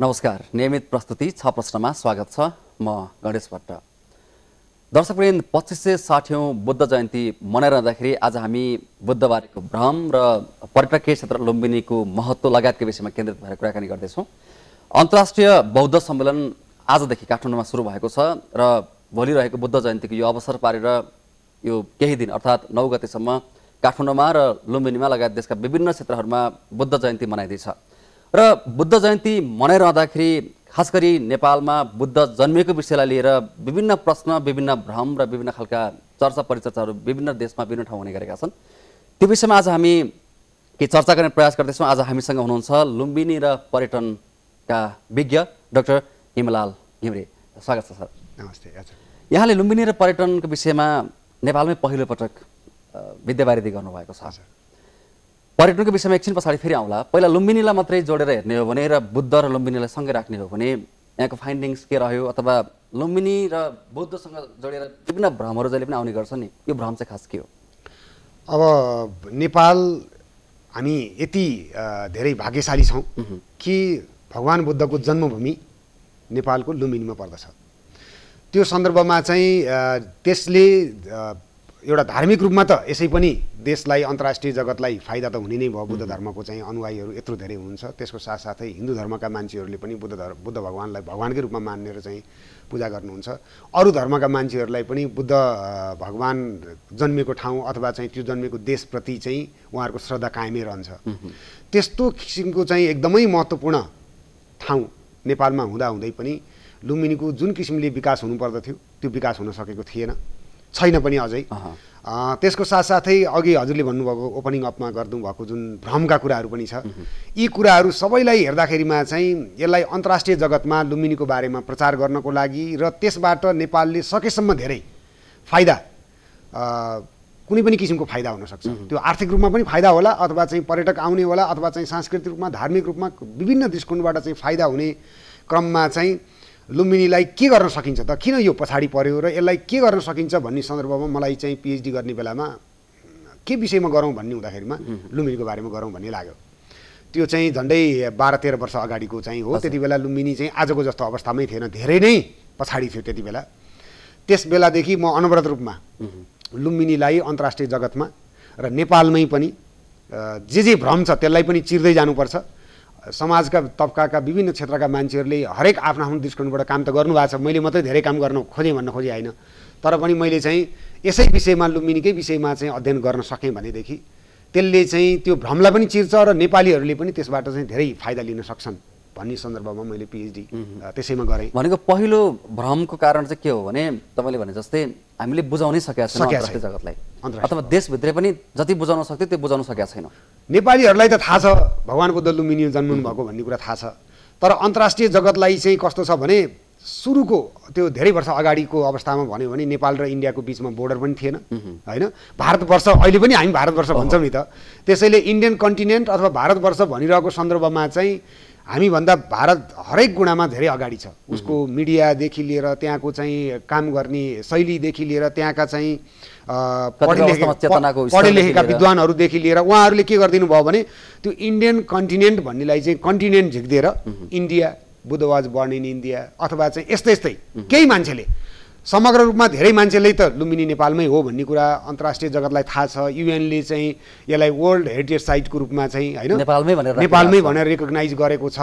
नमस्कार नियमित प्रस्तुति छ प्रश्नमा स्वागत छ म गणेश भट्ट दर्शकवृन्द पच्चिस सय साठौँ बुद्ध जयन्ती मनाइरहँदाखेरि आज हामी बुद्धबारेको भ्रम र पर्यटकीय क्षेत्र लुम्बिनीको महत्त्व लगायतको विषयमा केन्द्रित भएर कुराकानी गर्दैछौँ अन्तर्राष्ट्रिय बौद्ध सम्मेलन आजदेखि काठमाडौँमा सुरु भएको छ र भोलि रहेको बुद्ध जयन्तीको यो अवसर पारेर यो केही दिन अर्थात् नौ गतिसम्म काठमाडौँमा र लुम्बिनीमा लगायत देशका विभिन्न क्षेत्रहरूमा बुद्ध जयन्ती मनाइँदैछ र बुद्ध जयन्ती मनाइरहँदाखेरि खास गरी नेपालमा बुद्ध जन्मिएको विषयलाई लिएर विभिन्न प्रश्न विभिन्न भ्रम र विभिन्न खालका चर्चा परिचर्चाहरू विभिन्न देशमा विभिन्न ठाउँ हुने गरेका छन् त्यो विषयमा आज हामी के चर्चा गर्ने प्रयास गर्दैछौँ आज हामीसँग हुनुहुन्छ लुम्बिनी र पर्यटनका विज्ञ डाक्टर हिमलाल घिमरे स्वागत छ सर नमस्ते यहाँले लुम्बिनी र पर्यटनको विषयमा नेपालमै पहिलोपटक विद्यावारिधि गर्नुभएको छ पर्यटनको विषयमा एकछिन पछाडि फेरि आउँला पहिला लुम्बिनीलाई मात्रै जोडेर हेर्ने हो भने र बुद्ध र लुम्बिनीलाई सँगै राख्ने हो भने यहाँको फाइन्डिङ्स के रह्यो अथवा लुम्बिनी र बुद्धसँग जोडेर विभिन्न भ्रमहरू जहिले पनि आउने गर्छ नि यो भ्रम चाहिँ खास के हो अब नेपाल हामी यति धेरै भाग्यशाली छौँ कि भगवान् बुद्धको जन्मभूमि नेपालको लुम्बिनीमा पर्दछ त्यो सन्दर्भमा चाहिँ त्यसले एउटा धार्मिक रूपमा त यसै पनि देशलाई अन्तर्राष्ट्रिय जगतलाई फाइदा त हुने नै भयो बुद्ध धर्मको चाहिँ अनुयायीहरू यत्रो धेरै हुन्छ त्यसको साथसाथै हिन्दू धर्मका मान्छेहरूले पनि बुद्ध धर्म बुद्ध भगवान्लाई भगवान्कै रूपमा मानेर चाहिँ पूजा गर्नुहुन्छ अरू धर्मका मान्छेहरूलाई पनि बुद्ध भगवान् जन्मेको ठाउँ अथवा चाहिँ त्यो जन्मेको देशप्रति चाहिँ उहाँहरूको श्रद्धा कायमै रहन्छ त्यस्तो किसिमको चाहिँ एकदमै महत्त्वपूर्ण ठाउँ नेपालमा हुँदाहुँदै पनि लुम्बिनीको जुन किसिमले विकास हुनुपर्दथ्यो त्यो विकास हुन सकेको थिएन छैन पनि अझै त्यसको साथसाथै अघि हजुरले भन्नुभएको ओपनिङ अपमा गरिदिनु भएको जुन भ्रमका कुराहरू पनि छ यी कुराहरू सबैलाई हेर्दाखेरिमा चाहिँ यसलाई अन्तर्राष्ट्रिय जगतमा लुम्बिनीको बारेमा प्रचार गर्नको लागि र त्यसबाट नेपालले सकेसम्म धेरै फाइदा कुनै पनि किसिमको फाइदा हुनसक्छ त्यो आर्थिक रूपमा पनि फाइदा होला अथवा चाहिँ पर्यटक आउने होला अथवा चाहिँ सांस्कृतिक रूपमा धार्मिक रूपमा विभिन्न दृष्टिकोणबाट चाहिँ फाइदा हुने क्रममा चाहिँ लुम्बिनीलाई के गर्न सकिन्छ त किन यो पछाडि पर्यो र यसलाई के गर्न सकिन्छ भन्ने सन्दर्भमा मलाई चाहिँ पिएचडी गर्ने बेलामा के विषयमा गरौँ भन्ने हुँदाखेरिमा लुम्बिनीको बारेमा गरौँ भन्ने लाग्यो त्यो चाहिँ झन्डै बाह्र तेह्र वर्ष अगाडिको चाहिँ हो त्यति बेला लुम्बिनी चाहिँ आजको जस्तो अवस्थामै थिएन धेरै नै पछाडि थियो त्यति बेला त्यस बेलादेखि म अनवरत रूपमा लुम्बिनीलाई अन्तर्राष्ट्रिय जगतमा र नेपालमै पनि जे जे भ्रम छ त्यसलाई पनि चिर्दै जानुपर्छ समाजका तबकाका विभिन्न क्षेत्रका मान्छेहरूले हरेक आफ्नो आफ्नो दृष्टिकोणबाट काम त गर्नुभएको छ मैले मात्रै धेरै काम गर्न खोजेँ भन्न खोजेँ होइन तर पनि मैले चाहिँ यसै विषयमा लुम्बिनीकै विषयमा चाहिँ अध्ययन गर्न सकेँ भनेदेखि त्यसले चाहिँ त्यो भ्रमलाई पनि चिर्छ र नेपालीहरूले पनि त्यसबाट चाहिँ धेरै फाइदा लिन सक्छन् भन्ने सन्दर्भमा मैले पिएचडी त्यसैमा गरेँ भनेको पहिलो भ्रमको कारण चाहिँ के हो भने तपाईँले भने जस्तै हामीले बुझाउनै सकेका छैनौँ जगतलाई अथवा देशभित्रै पनि जति बुझाउन सक्थ्यो त्यो बुझाउन सकेका छैनौँ नेपालीहरूलाई त थाहा छ भगवान्को दल्लु मिनियो जन्मनु भएको भन्ने कुरा थाहा छ तर अन्तर्राष्ट्रिय जगतलाई चाहिँ कस्तो छ भने सुरुको त्यो धेरै वर्ष अगाडिको अवस्थामा भन्यो भने नेपाल र इन्डियाको बिचमा बोर्डर पनि थिएन होइन भारतवर्ष अहिले पनि हामी भारतवर्ष भन्छौँ नि त त्यसैले इन्डियन कन्टिनेन्ट अथवा भारतवर्ष भनिरहेको सन्दर्भमा चाहिँ हामीभन्दा भारत हरेक गुणामा धेरै अगाडि छ उसको मिडियादेखि लिएर त्यहाँको चाहिँ काम गर्ने शैलीदेखि लिएर त्यहाँका चाहिँ पढे लेखेका विद्वानहरूदेखि लिएर उहाँहरूले के गरिदिनु भयो भने त्यो इन्डियन कन्टिनेन्ट भन्नेलाई चाहिँ कन्टिनेन्ट झिक्दिएर India Buddha was born in India अथवा चाहिँ यस्तै यस्तै केही मान्छेले समग्र रूपमा धेरै मान्छेले त लुम्बिनी नेपालमै हो भन्ने कुरा अन्तर्राष्ट्रिय जगतलाई थाहा छ युएनले चाहिँ यसलाई वर्ल्ड हेरिटेज साइटको रूपमा चाहिँ होइन नेपालमै भनेर नेपालमै भनेर रिकग्नाइज गरेको छ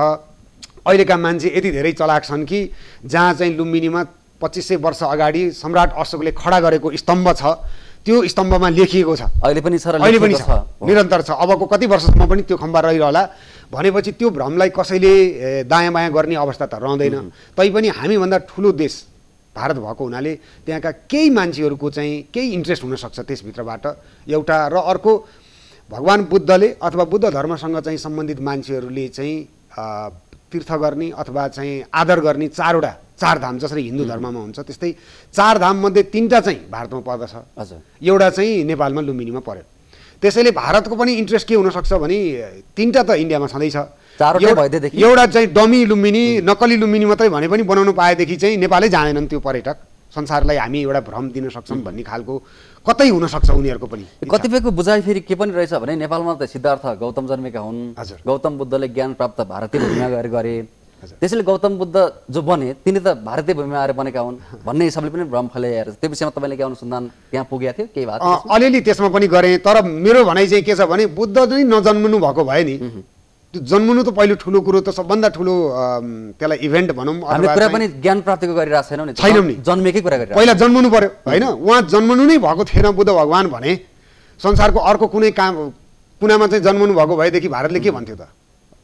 अहिलेका मान्छे यति धेरै चलाक छन् कि जहाँ चाहिँ लुम्बिनीमा पच्चिस सय वर्ष अगाडि सम्राट अशोकले खडा गरेको स्तम्भ छ त्यो स्तम्भमा लेखिएको छ अहिले पनि छ अहिले पनि छ निरन्तर छ अबको कति वर्षसम्म पनि त्यो खम्बा रहिरहला भनेपछि त्यो भ्रमलाई कसैले दायाँ बायाँ गर्ने अवस्था त रहँदैन तैपनि हामीभन्दा ठुलो देश भारत भएको हुनाले त्यहाँका केही मान्छेहरूको चाहिँ केही इन्ट्रेस्ट हुनसक्छ त्यसभित्रबाट एउटा र अर्को भगवान् बुद्धले अथवा बुद्ध धर्मसँग चाहिँ सम्बन्धित मान्छेहरूले चाहिँ तीर्थ गर्ने अथवा चाहिँ आदर गर्ने चारवटा चार धाम जसरी हिन्दू धर्ममा हुन्छ त्यस्तै चार चारधाममध्ये तिनवटा चाहिँ भारतमा पर्दछ हजुर एउटा चाहिँ नेपालमा लुम्बिनीमा पर्यो त्यसैले भारतको पनि इन्ट्रेस्ट के हुनसक्छ भने तिनवटा त इन्डियामा छँदैछ एउटा चाहिँ डमी लुम्बिनी नक्कली लुम्बिनी मात्रै भने पनि बनाउनु पाएदेखि चाहिँ नेपालै जानेनन् त्यो पर्यटक संसारलाई हामी एउटा भ्रम दिन सक्छौँ भन्ने खालको कतै हुनसक्छ उनीहरूको पनि कतिपयको बुझाइ फेरि के पनि रहेछ भने नेपालमा त सिद्धार्थ गौतम जन्मेका हुन् गौतम बुद्धले ज्ञान प्राप्त भारतीय भूमिमा गएर गरे त्यसैले गौतम बुद्ध जो बने तिनी त भारतीय भूमिमा आएर बनेका हुन् भन्ने हिसाबले पनि भ्रम फैलाएर त्यो विषयमा तपाईँले के अनुसन्धान त्यहाँ पुगेको थियो केही भएको अलिअलि त्यसमा पनि गरेँ तर मेरो भनाइ चाहिँ के छ भने बुद्ध नै नजन्मनु भएको भए नि त्यो जन्मनु त पहिलो ठुलो कुरो त सबभन्दा ठुलो त्यसलाई इभेन्ट भनौँ कुरा पनि ज्ञान प्राप्तिको गरिरहेको छैनौँ नि छैनौँ नि जन्मेकै कुरा गरेर पहिला जन्मनु पर्यो होइन उहाँ जन्मनु नै भएको थिएन बुद्ध भगवान् भने संसारको अर्को कुनै काम कुनामा चाहिँ जन्मनु भएको भएदेखि भारतले के भन्थ्यो त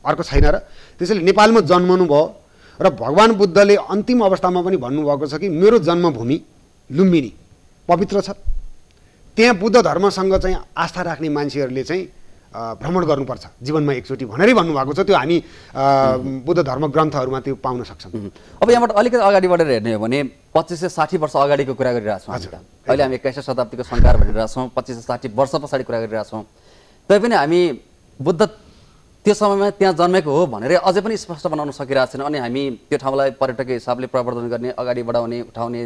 अर्को छैन र त्यसैले नेपालमा जन्मनु भयो र भगवान् बुद्धले अन्तिम अवस्थामा पनि भन्नुभएको छ कि मेरो जन्मभूमि लुम्बिनी पवित्र छ त्यहाँ बुद्ध धर्मसँग चाहिँ आस्था राख्ने मान्छेहरूले चाहिँ भ्रमण गर्नुपर्छ जीवनमा एकचोटि भनेरै भन्नुभएको छ त्यो हामी बुद्ध धर्म ग्रन्थहरूमा त्यो पाउन सक्छौँ अब यहाँबाट अलिकति अगाडि बढेर हेर्ने हो भने पच्चिस सय साठी वर्ष अगाडिको कुरा गरिरहेछौँ अहिले हामी एक्काइसौँ शताब्दीको संकार भनिरहेछौँ पच्चिस सय साठी वर्ष पछाडि कुरा गरिरहेछौँ तैपनि हामी बुद्ध त्यो समयमा त्यहाँ जन्मेको हो भनेर अझै पनि स्पष्ट बनाउन सकिरहेको छैन अनि हामी त्यो ठाउँलाई पर्यटकीय हिसाबले प्रवर्धन गर्ने अगाडि बढाउने उठाउने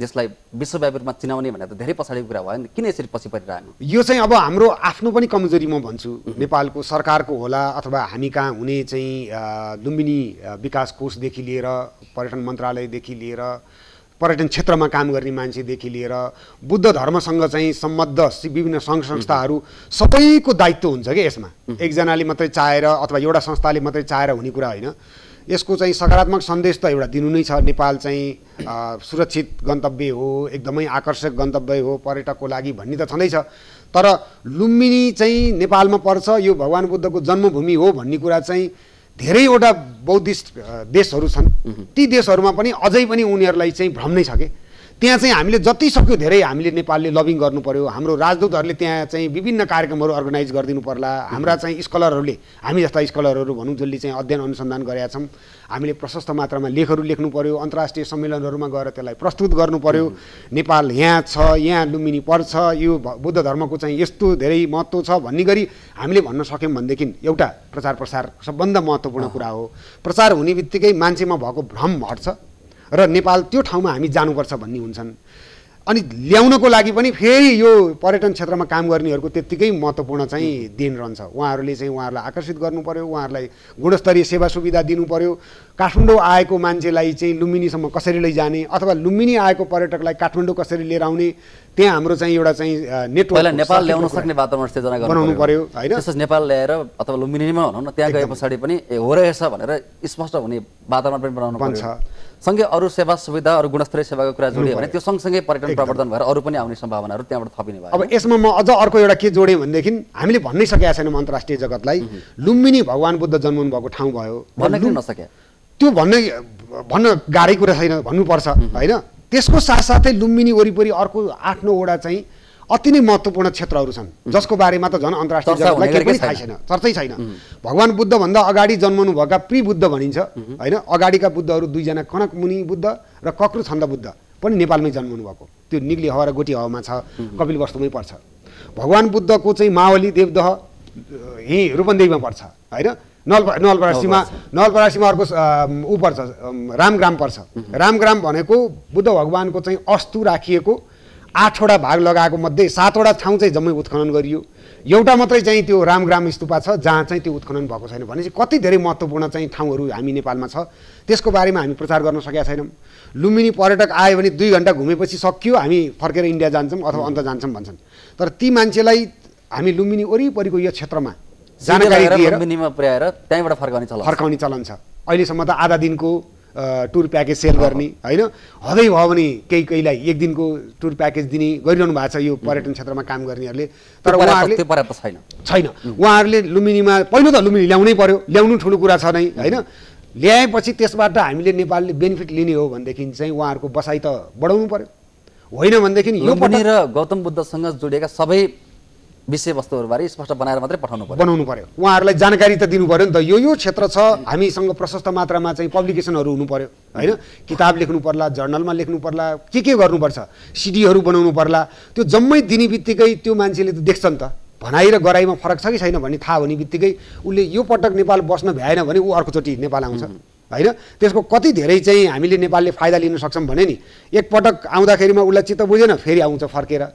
जसलाई विश्वव्यापी रूपमा चिनाउने भनेर त धेरै पछाडिको कुरा भयो नि किन यसरी पछि परिरहनु यो चाहिँ अब हाम्रो आफ्नो पनि कमजोरी म भन्छु नेपालको सरकारको होला अथवा हामी कहाँ हुने चाहिँ लुम्बिनी विकास कोषदेखि लिएर पर्यटन मन्त्रालयदेखि लिएर पर्यटन क्षेत्रमा काम गर्ने मान्छेदेखि लिएर बुद्ध धर्मसँग चाहिँ सम्बद्ध विभिन्न सङ्घ संस्थाहरू सबैको दायित्व हुन्छ कि यसमा एकजनाले मात्रै चाहेर अथवा एउटा संस्थाले मात्रै चाहेर हुने कुरा होइन यसको चाहिँ सकारात्मक सन्देश त एउटा दिनु नै छ नेपाल चाहिँ सुरक्षित गन्तव्य हो एकदमै आकर्षक गन्तव्य हो पर्यटकको लागि भन्ने त छँदैछ तर लुम्बिनी चाहिँ नेपालमा पर्छ यो भगवान् बुद्धको जन्मभूमि हो भन्ने कुरा चाहिँ धेरैवटा बौद्धिस्ट देशहरू छन् ती देशहरूमा पनि अझै पनि उनीहरूलाई चाहिँ भ्रम नै छ कि त्यहाँ चाहिँ हामीले जति सक्यो धेरै हामीले नेपालले लभिङ गर्नु पऱ्यो हाम्रो राजदूतहरूले त्यहाँ चाहिँ विभिन्न कार्यक्रमहरू अर्गनाइज गरिदिनु पर्ला हाम्रा चाहिँ स्कलरहरूले हामी जस्ता स्कलरहरू भनौँ जसले चाहिँ अध्ययन अनुसन्धान गरेका छौँ हामीले प्रशस्त मात्रामा लेखहरू लेख्नु पऱ्यो अन्तर्राष्ट्रिय सम्मेलनहरूमा गएर त्यसलाई प्रस्तुत गर्नु पर्यो नेपाल यहाँ छ यहाँ लुम्बिनी पर्छ यो बुद्ध धर्मको चाहिँ यस्तो धेरै महत्त्व छ भन्ने गरी हामीले भन्न सक्यौँ भनेदेखि एउटा प्रचार प्रसार सबभन्दा महत्त्वपूर्ण कुरा हो प्रचार हुने बित्तिकै मान्छेमा भएको भ्रम हट्छ र नेपाल त्यो ठाउँमा हामी जानुपर्छ भन्ने हुन्छन् अनि ल्याउनको लागि पनि फेरि यो पर्यटन क्षेत्रमा काम गर्नेहरूको त्यत्तिकै महत्त्वपूर्ण चाहिँ दिन रहन्छ उहाँहरूले चाहिँ उहाँहरूलाई आकर्षित गर्नु पऱ्यो उहाँहरूलाई गुणस्तरीय सेवा सुविधा दिनु पऱ्यो काठमाडौँ आएको मान्छेलाई चाहिँ लुम्बिनीसम्म कसरी लैजाने अथवा लुम्बिनी आएको पर्यटकलाई काठमाडौँ कसरी लिएर आउने त्यहाँ हाम्रो चाहिँ एउटा चाहिँ नेटवर्क नेपाल ल्याउन सक्ने वातावरण सिर्जना बनाउनु पर्यो होइन नेपाल ल्याएर अथवा लुम्बिनीमा भनौँ न त्यहाँ गए पछाडि पनि हो रहेछ भनेर स्पष्ट हुने वातावरण पनि बनाउनु पर्छ सँगै अरू सेवा सुविधा अरू गुणस्तरीय सेवाको कुरा जोड्यो भने त्यो सँगसँगै पर्यटन प्रवर्धन भएर अरू पनि आउने सम्भावनाहरू त्यहाँबाट थपिने भयो अब यसमा म अझ अर्को एउटा के जोडेँ भनेदेखि हामीले भन्नै सकेका छैनौँ अन्तर्राष्ट्रिय जगतलाई लुम्बिनी भगवान् बुद्ध जन्मनु भएको ठाउँ भयो भन्न किन नसके त्यो भन्नै भन्न गाह्रै कुरा छैन भन्नुपर्छ होइन त्यसको साथसाथै लुम्बिनी वरिपरि अर्को आठ नौवटा चाहिँ अति नै महत्त्वपूर्ण क्षेत्रहरू छन् जसको बारेमा त झन् अन्तर्राष्ट्रिय जगतलाई केही पनि थाहा छैन चर्चै छैन भगवान् बुद्धभन्दा अगाडि जन्मनुभएका प्रि बुद्ध भनिन्छ होइन अगाडिका बुद्धहरू दुईजना कनक मुनि बुद्ध र कक्रु छन्द बुद्ध पनि नेपालमै जन्मनु भएको त्यो निग्ली हवा र गोटी हावामा छ कपिल वस्तुमै पर्छ भगवान् बुद्धको चाहिँ मावली देवदह यहीँ रूपन्देहीमा पर्छ होइन नलपरा नलपरासीमा नलपरासीमा अर्को ऊ पर्छ रामग्राम पर्छ रामग्राम भनेको बुद्ध भगवान्को चाहिँ अस्तु राखिएको आठवटा भाग लगाएको मध्ये सातवटा ठाउँ चाहिँ जम्मै उत्खनन गरियो एउटा मात्रै चाहिँ त्यो रामग्राम स्तुपा छ जहाँ चाहिँ त्यो उत्खनन भएको छैन भनेपछि कति धेरै महत्त्वपूर्ण चाहिँ ठाउँहरू हामी नेपालमा छ त्यसको बारेमा हामी प्रचार गर्न सकेका छैनौँ लुम्बिनी पर्यटक आयो भने दुई घन्टा घुमेपछि सकियो हामी फर्केर इन्डिया जान्छौँ अथवा अन्त जान्छौँ भन्छन् तर ती मान्छेलाई हामी लुम्बिनी वरिपरिको यो क्षेत्रमा जानकारी दिएर मिनिमम पुर्याएर त्यहीँबाट फर्काउने चलन फर्काउने चलन छ अहिलेसम्म त आधा दिनको टुर प्याकेज सेल गर्ने होइन हदै भयो भने केही केहीलाई एक दिनको टुर प्याकेज दिने गरिरहनु भएको छ यो पर्यटन क्षेत्रमा काम गर्नेहरूले तर उहाँहरूले पर्याप्त छैन छैन उहाँहरूले लुम्बिनीमा पहिलो त लुम्बिनी ल्याउनै पर्यो ल्याउनु ठुलो कुरा छ नै होइन ल्याएपछि त्यसबाट हामीले नेपालले बेनिफिट लिने हो भनेदेखि चाहिँ उहाँहरूको बसाइ त बढाउनु पर्यो होइन भनेदेखि यो पनि र गौतम बुद्धसँग जोडिएका सबै विषयवस्तुहरूबारे स्पष्ट बनाएर मात्रै पठाउनु पर्यो बनाउनु पर्यो उहाँहरूलाई जानकारी त दिनु पऱ्यो नि त यो यो क्षेत्र छ हामीसँग प्रशस्त मात्रामा चाहिँ पब्लिकेसनहरू हुनु पर्यो होइन किताब लेख्नु पर्ला जर्नलमा लेख्नु पर्ला के के गर्नुपर्छ सिडीहरू बनाउनु पर्ला त्यो जम्मै दिने बित्तिकै त्यो मान्छेले त देख्छ नि त भनाइ र गराइमा फरक छ कि छैन भन्ने थाहा हुने बित्तिकै उसले यो पटक नेपाल बस्न भ्याएन भने ऊ अर्कोचोटि नेपाल आउँछ होइन त्यसको कति धेरै चाहिँ हामीले नेपालले फाइदा लिन सक्छौँ भने नि एकपटक आउँदाखेरिमा उसलाई चित्त बुझेन फेरि आउँछ फर्केर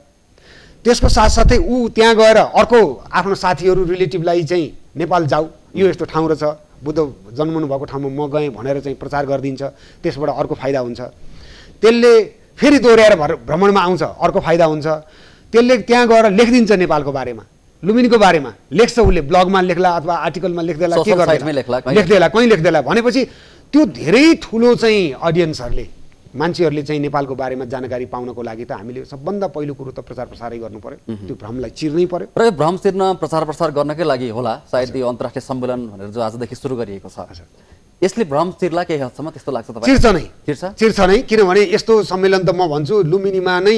त्यसको साथसाथै ऊ त्यहाँ गएर अर्को आफ्नो साथीहरू रिलेटिभलाई चाहिँ नेपाल जाऊ यो यस्तो ठाउँ रहेछ बुद्ध जन्मनु भएको ठाउँमा म गएँ भनेर चाहिँ प्रचार गरिदिन्छ त्यसबाट अर्को फाइदा हुन्छ त्यसले फेरि दोहोऱ्याएर भ्र भ्रमणमा आउँछ अर्को फाइदा हुन्छ त्यसले त्यहाँ गएर लेखिदिन्छ नेपालको बारेमा लुम्बिनीको बारेमा लेख्छ उसले ब्लगमा लेख्ला अथवा आर्टिकलमा लेख्दैला के गर्छ लेख्दैला कहीँ लेख्दैला भनेपछि त्यो धेरै ठुलो चाहिँ अडियन्सहरूले मान्छेहरूले चाहिँ नेपालको बारेमा जानकारी पाउनको लागि त हामीले सबभन्दा पहिलो कुरो त प्रचार प्रसारै गर्नु पर्यो त्यो भ्रमलाई चिर्नै पर्यो र यो भ्रम चिर्न प्रचार प्रसार गर्नकै लागि होला सायद यो अन्तर्राष्ट्रिय सम्मेलन भनेर जो आजदेखि सुरु गरिएको छ यसले भ्रम चिर्ला केही हदसम्म त्यस्तो लाग्छ चिर्छ नै चिर्छ चिर्छ नै किनभने यस्तो सम्मेलन त म भन्छु लुम्बिनीमा नै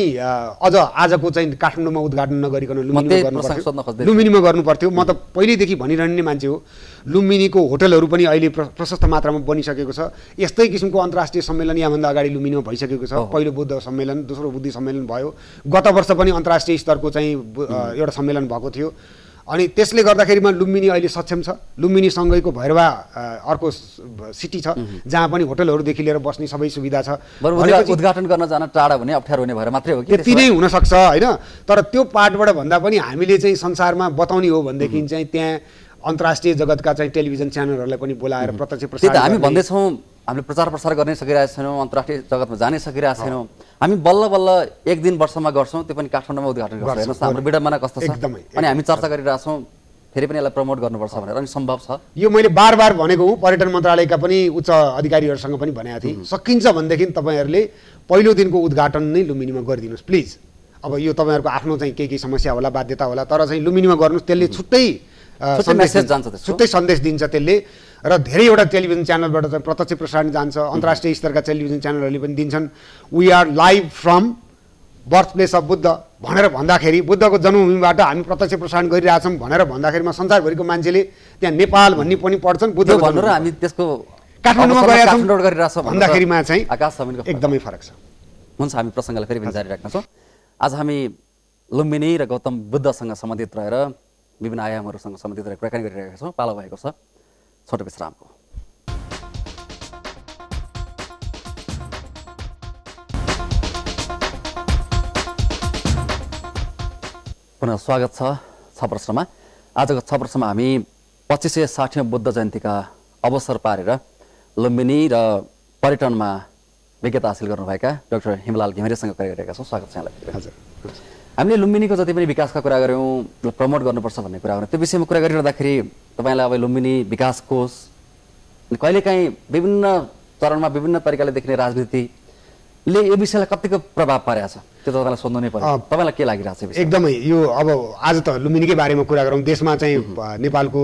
अझ आजको चाहिँ काठमाडौँमा उद्घाटन नगरिकन लुम्बिनी लुम्बिनीमा गर्नु पर्थ्यो म त पहिल्यैदेखि भनिरहने मान्छे हो लुम्बिनीको होटलहरू पनि अहिले प्रशस्त मात्रामा बनिसकेको छ यस्तै किसिमको अन्तर्राष्ट्रिय सम्मेलन यहाँभन्दा अगाडि लुम्बिनीमा भइसकेको छ पहिलो बुद्ध सम्मेलन दोस्रो बुद्धि सम्मेलन भयो गत वर्ष पनि अन्तर्राष्ट्रिय स्तरको चाहिँ एउटा सम्मेलन भएको थियो अनि त्यसले गर्दाखेरिमा लुम्बिनी अहिले सक्षम छ लुम्बिनी सँगैको भैरवा अर्को सिटी छ जहाँ पनि होटलहरूदेखि लिएर बस्ने सबै सुविधा छ उद्घाटन गर्न जान टाढा हुने अप्ठ्यारो हुने भएर मात्रै हो कि त्यति नै हुनसक्छ होइन तर त्यो पार्टबाट भन्दा पनि हामीले चाहिँ संसारमा बताउने हो भनेदेखि चाहिँ त्यहाँ अन्तर्राष्ट्रिय जगतका चाहिँ टेलिभिजन च्यानलहरूलाई पनि बोलाएर प्रत्यक्ष हामी भन्दैछौँ हामीले प्रचार प्रसार गर्नै सकिरहेको छैनौँ अन्तर्राष्ट्रिय जगतमा जानै सकिरहेको छैनौँ हामी बल्ल बल्ल एक दिन वर्षमा गर्छौँ त्यो पनि काठमाडौँमा उद्घाटन गर्छौँ हेर्नुहोस् हाम्रो विडम्बना कस्तो छ अनि हामी चर्चा गरिरहेछौँ फेरि पनि यसलाई प्रमोट गर्नुपर्छ भनेर अनि सम्भव छ यो मैले बार बार भनेको हुँ पर्यटन मन्त्रालयका पनि उच्च अधिकारीहरूसँग पनि भनेको थिएँ सकिन्छ भनेदेखि तपाईँहरूले पहिलो दिनको उद्घाटन नै लुम्बिनीमा गरिदिनुहोस् प्लिज अब यो तपाईँहरूको आफ्नो चाहिँ केही केही समस्या होला बाध्यता होला तर चाहिँ लुम्बिनीमा गर्नुहोस् त्यसले छुट्टै छुट्टै सन्देश दिन्छ त्यसले र धेरैवटा टेलिभिजन च्यानलबाट चाहिँ प्रत्यक्ष प्रसारण जान्छ अन्तर्राष्ट्रिय स्तरका टेलिभिजन च्यानलहरूले पनि दिन्छन् we are live from birth place of Buddha भनेर भन्दाखेरि बुद्धको जन्मभूमिबाट हामी प्रत्यक्ष प्रसारण गरिरहेछौँ भनेर भन्दाखेरिमा संसारभरिको मान्छेले त्यहाँ नेपाल भन्ने पनि पढ्छन् बुद्ध भनेर हामी त्यसको काठमाडौँमा भन्दाखेरिमा चाहिँ एकदमै फरक छ हुन्छ हामी प्रसङ्गलाई फेरि पनि जारी राख्नेछौँ आज हामी लुम्बिनी र गौतम बुद्धसँग सम्बन्धित रहेर विभिन्न आयामहरूसँग सम्बन्धित रहेर कुराकानी गरिरहेका छौँ पालो भएको छ छोटो विश्रामको पुनः स्वागत छ छ प्रश्नमा आजको छ प्रश्नमा हामी पच्चिस सय साठीमा बुद्ध जयन्तीका अवसर पारेर लुम्बिनी र पर्यटनमा विज्ञता हासिल गर्नुभएका डाक्टर हिमलाल घिमिरेसँग कुरा गरिरहेका छौँ स्वागत छ यहाँलाई हजुर हामीले लुम्बिनीको जति पनि विकासका कुरा गऱ्यौँ प्रमोट गर्नुपर्छ भन्ने कुरा गऱ्यौँ त्यो विषयमा कुरा गरिरहँदाखेरि तपाईँलाई अब लुम्बिनी विकास कोष कहिलेकाहीँ विभिन्न चरणमा विभिन्न तरिकाले देखिने राजनीतिले यो विषयलाई कतिको प्रभाव पारेको छ त्यो तपाईँलाई सोध्नु नै पर्यो तपाईँलाई के लागिरहेको छ एकदमै यो अब आज त लुम्बिनीकै बारेमा कुरा गरौँ देशमा चाहिँ नेपालको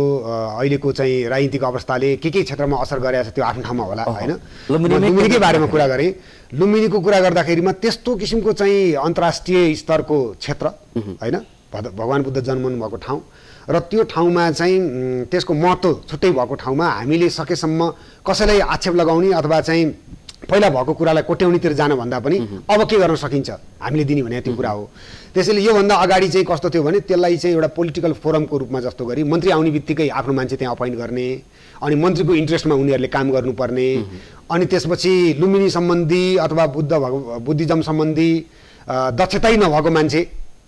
अहिलेको चाहिँ राजनीतिक अवस्थाले के के क्षेत्रमा असर गरेको छ त्यो आफ्नो ठाउँमा होला होइन लुम्बिनीकै बारेमा कुरा गरेँ लुम्बिनीको कुरा गर्दाखेरिमा त्यस्तो किसिमको चाहिँ अन्तर्राष्ट्रिय स्तरको क्षेत्र होइन भगवान् बुद्ध जन्मनु भएको ठाउँ र त्यो ठाउँमा चाहिँ त्यसको महत्त्व छुट्टै भएको ठाउँमा हामीले सकेसम्म कसैलाई आक्षेप लगाउने अथवा चाहिँ पहिला भएको कुरालाई कोट्याउनेतिर जानुभन्दा पनि अब के गर्न सकिन्छ हामीले दिने भने त्यो कुरा हो त्यसैले योभन्दा अगाडि चाहिँ कस्तो थियो भने त्यसलाई चाहिँ एउटा पोलिटिकल फोरमको रूपमा जस्तो गरी मन्त्री आउने बित्तिकै आफ्नो मान्छे त्यहाँ अपोइन्ट गर्ने अनि मन्त्रीको इन्ट्रेस्टमा उनीहरूले काम गर्नुपर्ने अनि त्यसपछि लुम्बिनी सम्बन्धी अथवा बुद्ध भएको बुद्धिज्म सम्बन्धी दक्षतै नभएको मान्छे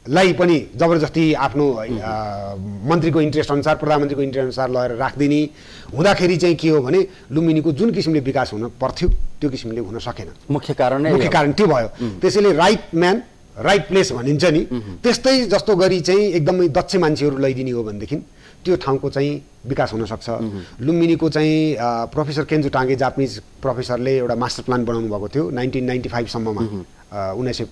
लाई पनि जबरजस्ती आफ्नो मन्त्रीको इन्ट्रेस्ट अनुसार प्रधानमन्त्रीको इन्ट्रेस्ट अनुसार लगेर राखिदिने हुँदाखेरि चाहिँ के हो भने लुम्बिनीको जुन किसिमले विकास हुन पर्थ्यो त्यो किसिमले हुन सकेन मुख्य कारण मुख्य कारण त्यो भयो त्यसैले राइट म्यान राइट प्लेस भनिन्छ नि त्यस्तै जस्तो गरी चाहिँ एकदमै दक्ष मान्छेहरू लैदिने हो भनेदेखि त्यो ठाउँको चाहिँ विकास हुनसक्छ लुम्बिनीको चाहिँ प्रोफेसर केन्जु टाङ्गे जापानिज प्रोफेसरले एउटा मास्टर प्लान बनाउनु भएको थियो नाइन्टिन नाइन्टी फाइभसम्ममा उन्नाइस सय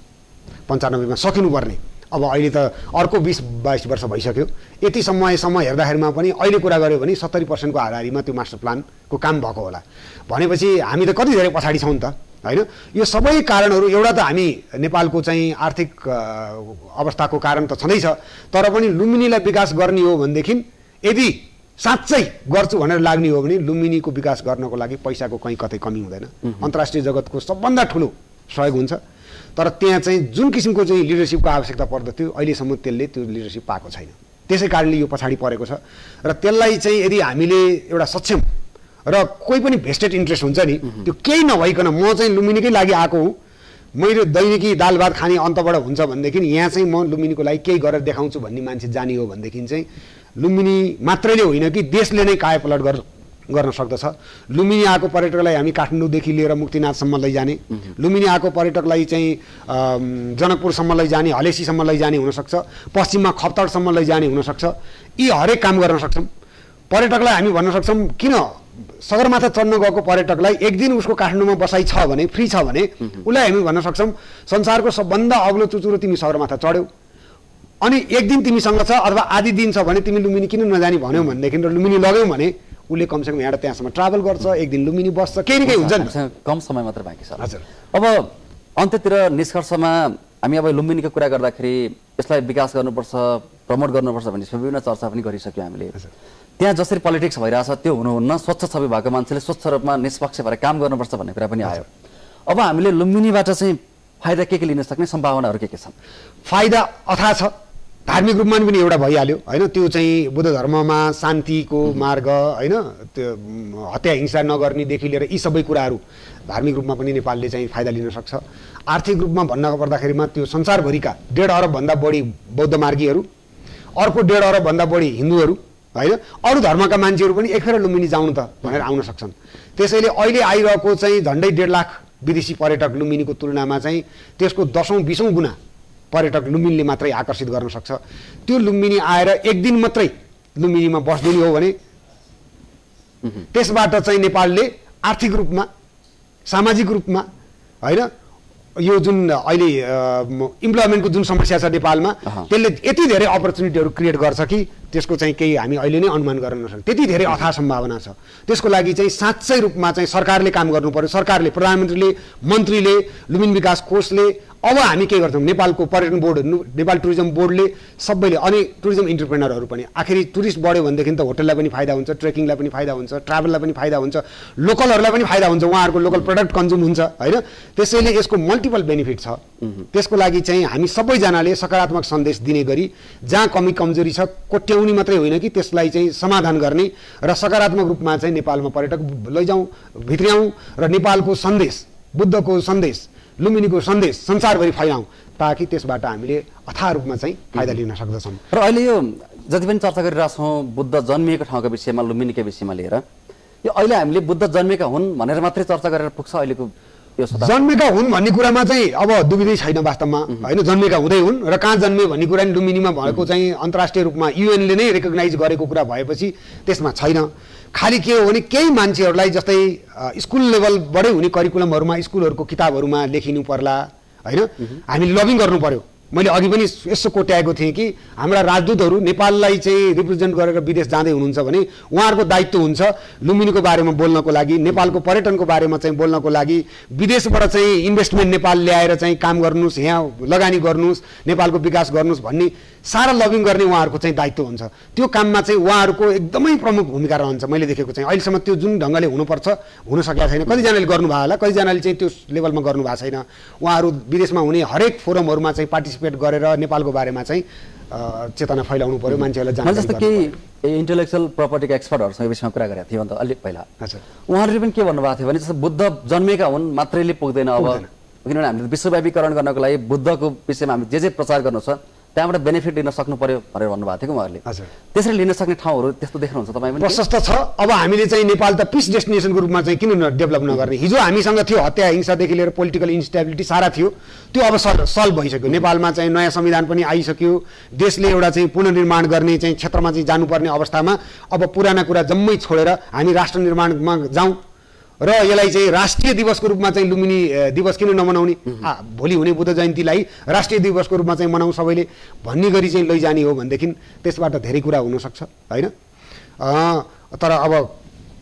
पन्चानब्बेमा सकिनुपर्ने अब अहिले त अर्को बिस बाइस वर्ष भइसक्यो यति समयसम्म हेर्दाखेरिमा पनि अहिले कुरा गऱ्यो भने सत्तरी पर्सेन्टको हाराहारीमा त्यो मास्टर प्लानको काम भएको होला भनेपछि हामी त कति धेरै पछाडि छौँ नि त होइन यो सबै कारणहरू एउटा त हामी नेपालको चाहिँ आर्थिक अवस्थाको कारण त छँदैछ तर पनि लुम्बिनीलाई विकास गर्ने हो भनेदेखि यदि साँच्चै गर्छु भनेर लाग्ने हो भने लुम्बिनीको विकास गर्नको लागि पैसाको कहीँ कतै कमी हुँदैन अन्तर्राष्ट्रिय जगतको सबभन्दा ठुलो सहयोग हुन्छ तर त्यहाँ चाहिँ जुन किसिमको चाहिँ लिडरसिपको आवश्यकता पर्दथ्यो अहिलेसम्म त्यसले त्यो लिडरसिप पाएको छैन त्यसै कारणले यो पछाडि परेको छ र त्यसलाई चाहिँ यदि हामीले एउटा सक्षम र कोही पनि भेस्टेड इन्ट्रेस्ट हुन्छ नि त्यो केही नभइकन म चाहिँ लुम्बिनीकै लागि आएको हुँ मैले दैनिकी दाल भात खाने अन्तबाट हुन्छ भनेदेखि यहाँ चाहिँ म लुम्बिनीको लागि केही गरेर देखाउँछु भन्ने मान्छे जाने हो भनेदेखि चाहिँ लुम्बिनी मात्रैले होइन कि देशले नै कायापलट गर गर्न सक्दछ लुम्बिनी आएको पर्यटकलाई हामी काठमाडौँदेखि लिएर मुक्तिनाथसम्म लैजाने लुम्बिनी आएको पर्यटकलाई चाहिँ जनकपुरसम्म लैजाने हलेसीसम्म लैजाने हुनसक्छ पश्चिममा खप्तडसम्म लैजाने हुनसक्छ यी हरेक काम गर्न सक्छौँ पर्यटकलाई हामी भन्न सक्छौँ किन सगरमाथा चढ्न गएको पर्यटकलाई एक दिन उसको काठमाडौँमा बसाइ छ भने फ्री छ भने उसलाई हामी भन्न सक्छौँ संसारको सबभन्दा अग्लो चुचुरो तिमी सगरमाथा चढ्यौ अनि एक दिन तिमीसँग छ अथवा आधी दिन छ भने तिमी लुम्बिनी किन नजाने भन्यौ भनेदेखि र लुम्बिनी लग्यौ भने उसले कमसेकम यहाँबाट त्यहाँसम्म ट्राभल गर्छ एक दिन लुम्बिनी बस्छ केही न केही हुन्छ कम समय मात्र बाँकी छ हजुर अब अन्त्यतिर निष्कर्षमा हामी अब लुम्बिनीको कुरा गर्दाखेरि यसलाई विकास गर्नुपर्छ प्रमोट गर्नुपर्छ भन्ने विभिन्न चर्चा पनि गरिसक्यौँ हामीले त्यहाँ जसरी पोलिटिक्स भइरहेछ त्यो हुनुहुन्न स्वच्छ छवि भएको मान्छेले स्वच्छ रूपमा निष्पक्ष भएर काम गर्नुपर्छ भन्ने कुरा पनि आयो अब हामीले लुम्बिनीबाट चाहिँ फाइदा के के लिन सक्ने सम्भावनाहरू के के छन् फाइदा अथा छ धार्मिक रूपमा पनि एउटा भइहाल्यो होइन त्यो चाहिँ बुद्ध धर्ममा शान्तिको मार्ग होइन त्यो हत्या हिंसा नगर्नेदेखि लिएर यी सबै कुराहरू धार्मिक रूपमा पनि नेपालले चाहिँ फाइदा लिन सक्छ आर्थिक रूपमा भन्न पर्दाखेरिमा त्यो संसारभरिका डेढ अरबभन्दा बढी बौद्ध मार्गीहरू अर्को डेढ अरबभन्दा बढी हिन्दूहरू होइन अरू धर्मका मान्छेहरू पनि एकखेर लुम्बिनी जाउनु त भनेर आउन सक्छन् त्यसैले अहिले आइरहेको चाहिँ झन्डै डेढ लाख विदेशी पर्यटक लुम्बिनीको तुलनामा चाहिँ त्यसको दसौँ बिसौँ गुणा पर्यटक लुम्बिनीले मात्रै आकर्षित गर्न सक्छ त्यो लुम्बिनी आएर एक दिन मात्रै लुम्बिनीमा बस्दिने हो भने त्यसबाट चाहिँ नेपालले आर्थिक रूपमा सामाजिक रूपमा होइन यो जुन अहिले इम्प्लोइमेन्टको जुन समस्या छ नेपालमा त्यसले यति धेरै अपर्च्युनिटीहरू क्रिएट गर्छ कि त्यसको चाहिँ केही हामी अहिले नै अनुमान गर्न नसक्छौँ त्यति धेरै अथा सम्भावना छ त्यसको लागि चाहिँ साँच्चै रूपमा चाहिँ सरकारले काम गर्नु पऱ्यो सरकारले प्रधानमन्त्रीले मन्त्रीले लुमिन विकास कोषले अब हामी के गर्छौँ नेपालको पर्यटन बोर्ड नेपाल टुरिज्म बोर्डले सबैले अनि टुरिज्म इन्टरप्रेनरहरू पनि आखिरी टुरिस्ट बढ्यो भनेदेखि त होटललाई पनि फाइदा हुन्छ ट्रेकिङलाई पनि फाइदा हुन्छ ट्राभललाई पनि फाइदा हुन्छ लोकलहरूलाई पनि फाइदा हुन्छ उहाँहरूको लोकल प्रडक्ट कन्ज्युम हुन्छ होइन त्यसैले यसको मल्टिपल बेनिफिट छ त्यसको लागि चाहिँ हामी सबैजनाले सकारात्मक सन्देश दिने गरी जहाँ कमी कमजोरी छ कोट्याउँ ल्याउने मात्रै होइन कि त्यसलाई चाहिँ समाधान गर्ने र सकारात्मक रूपमा चाहिँ नेपालमा पर्यटक लैजाउँ भित्र्याउँ र नेपालको सन्देश बुद्धको सन्देश लुम्बिनीको सन्देश संसारभरि फैलाउँ ताकि त्यसबाट हामीले अथाह रूपमा चाहिँ फाइदा लिन सक्दछौँ र अहिले यो जति पनि चर्चा गरिरहेको बुद्ध जन्मिएको ठाउँको विषयमा लुम्बिनीको विषयमा लिएर यो अहिले हामीले बुद्ध जन्मेका हुन् भनेर मात्रै चर्चा गरेर पुग्छ अहिलेको जन्मेका हुन् भन्ने कुरामा चाहिँ अब दुविधै छैन वास्तवमा होइन जन्मेका हुँदै हुन् र कहाँ जन्मे भन्ने कुरा नि लुम्बिनीमा भएको चाहिँ अन्तर्राष्ट्रिय रूपमा युएनले नै रेकगनाइज गरेको कुरा भएपछि त्यसमा छैन खालि के हो भने केही मान्छेहरूलाई जस्तै स्कुल लेभलबाटै हुने करिकुलमहरूमा स्कुलहरूको किताबहरूमा लेखिनु पर्ला होइन हामीले लभिङ गर्नु पर्यो मैले अघि पनि यसो कोट्याएको थिएँ कि हाम्रा राजदूतहरू नेपाललाई चाहिँ रिप्रेजेन्ट गरेर विदेश जाँदै हुनुहुन्छ भने उहाँहरूको दायित्व हुन्छ लुम्बिनीको बारेमा बोल्नको लागि नेपालको पर्यटनको बारेमा चाहिँ बोल्नको लागि विदेशबाट चाहिँ इन्भेस्टमेन्ट नेपाल ल्याएर चाहिँ काम गर्नुहोस् यहाँ लगानी गर्नुहोस् नेपालको विकास गर्नुहोस् भन्ने सारा लगिङ गर्ने उहाँहरूको चाहिँ दायित्व हुन्छ त्यो काममा चाहिँ उहाँहरूको एकदमै प्रमुख भूमिका रहन्छ मैले देखेको चाहिँ अहिलेसम्म त्यो जुन ढङ्गले हुनुपर्छ हुन सकेको छैन कतिजनाले गर्नुभयो होला कतिजनाले चाहिँ त्यो लेभलमा गर्नुभएको छैन उहाँहरू विदेशमा हुने हरेक फोरमहरूमा चाहिँ पार्टिसिप पार्टिसिपेट गरेर नेपालको बारेमा चाहिँ चेतना फैलाउनु पर्यो मान्छेहरूलाई जस्तो केही इन्टेलेक्चुअल प्रपर्टीको एक्सपर्टहरूसँग विषयमा कुरा गरेको थियो अन्त अलिक पहिला उहाँहरूले पनि के भन्नुभएको थियो भने जस्तो बुद्ध जन्मेका हुन् मात्रैले पुग्दैन अब किनभने हामीले विश्वव्यापीकरण गर्नको लागि बुद्धको विषयमा हामी जे जे प्रचार गर्नु छ त्यहाँबाट बेनिफिट लिन सक्नु पर्यो भनेर भन्नुभएको थियो कि उहाँहरूले त्यसरी लिन सक्ने ठाउँहरू त्यस्तो देख्नुहुन्छ तपाईँ प्रशस्त छ अब हामीले चाहिँ नेपाल त पिस डेस्टिनेसनको रूपमा चाहिँ किन डेभलप नगर्ने हिजो हामीसँग थियो हत्या हिंसादेखि लिएर पोलिटिकल इन्स्टेबिलिटी सारा थियो त्यो अब सल्भ सल्भ भइसक्यो नेपालमा चाहिँ नयाँ संविधान पनि आइसक्यो देशले एउटा चाहिँ पुनर्निर्माण गर्ने चाहिँ क्षेत्रमा चाहिँ जानुपर्ने अवस्थामा अब पुराना कुरा जम्मै छोडेर हामी राष्ट्र निर्माणमा जाउँ र यसलाई चाहिँ राष्ट्रिय दिवसको रूपमा चाहिँ लुम्बिनी दिवस किन नमनाउने भोलि हुने बुद्ध जयन्तीलाई राष्ट्रिय दिवसको रूपमा चाहिँ मनाउँ सबैले भन्ने गरी चाहिँ लैजाने हो भनेदेखि त्यसबाट धेरै कुरा हुनसक्छ होइन तर अब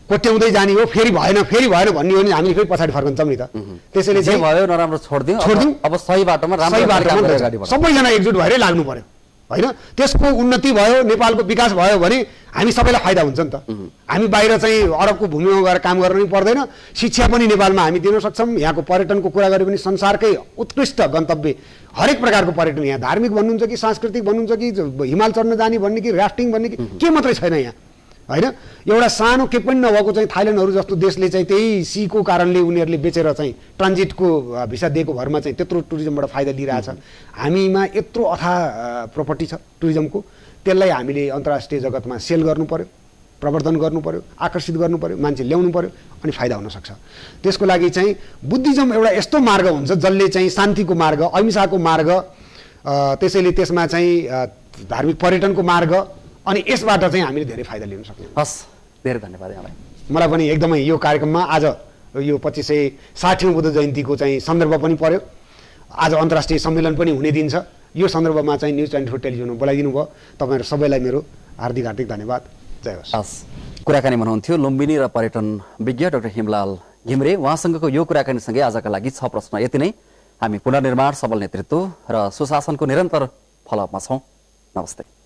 कोट्याउँदै जाने हो फेरि भएन फेरि भएन भन्ने हो भने हामीले फेरि पछाडि फर्कन्छौँ नि त त्यसैले चाहिँ भयो नराम्रो छोडिदिउँ छोडिदिउँ अब सही बाटोमा सही बाटोमा सबैजना एकजुट भएरै लाग्नु पऱ्यो होइन त्यसको उन्नति भयो नेपालको विकास भयो भने हामी सबैलाई फाइदा हुन्छ नि त हामी बाहिर चाहिँ अरबको भूमिमा गएर काम गर्नु पनि पर्दैन शिक्षा पनि नेपालमा हामी दिन सक्छौँ यहाँको पर्यटनको कुरा गऱ्यो भने संसारकै उत्कृष्ट गन्तव्य हरेक प्रकारको पर्यटन यहाँ धार्मिक भन्नुहुन्छ कि सांस्कृतिक भन्नुहुन्छ कि हिमाल चढ्न जाने भन्ने कि राफ्टिङ भन्ने कि के मात्रै छैन यहाँ होइन एउटा सानो के पनि नभएको चाहिँ थाइल्यान्डहरू जस्तो देशले चाहिँ त्यही सीको कारणले उनीहरूले बेचेर चाहिँ ट्रान्जिटको भिसा दिएको भरमा चाहिँ त्यत्रो टुरिज्मबाट फाइदा लिइरहेछ हामीमा यत्रो अथा प्रपर्टी छ टुरिज्मको त्यसलाई हामीले अन्तर्राष्ट्रिय जगतमा सेल गर्नु पऱ्यो प्रवर्धन गर्नु आकर्षित गर्नु पऱ्यो मान्छे ल्याउनु पऱ्यो अनि फाइदा हुनसक्छ त्यसको लागि चाहिँ बुद्धिज्म एउटा यस्तो मार्ग हुन्छ जसले चाहिँ शान्तिको मार्ग अहिंसाको मार्ग त्यसैले त्यसमा चाहिँ धार्मिक पर्यटनको मार्ग अनि यसबाट चाहिँ हामीले धेरै फाइदा लिन सक्यौँ हस् धेरै धन्यवाद यहाँलाई मलाई पनि एकदमै यो कार्यक्रममा आज यो पच्चिस सय साठी बुद्ध जयन्तीको चाहिँ सन्दर्भ पनि पर्यो आज अन्तर्राष्ट्रिय सम्मेलन पनि हुने दिन छ यो सन्दर्भमा चाहिँ न्युज ट्वेन्टी फोर टेलिभिजनमा बोलाइदिनु भयो तपाईँहरू सबैलाई मेरो हार्दिक हार्दिक धन्यवाद जय होस् हस् कुराकानी हुनुहुन्थ्यो लुम्बिनी र पर्यटन विज्ञ डाक्टर हिमलाल घिमरे उहाँसँगको यो कुराकानीसँगै आजका लागि छ प्रश्न यति नै हामी पुनर्निर्माण सबल नेतृत्व र सुशासनको निरन्तर फलोअपमा छौँ नमस्ते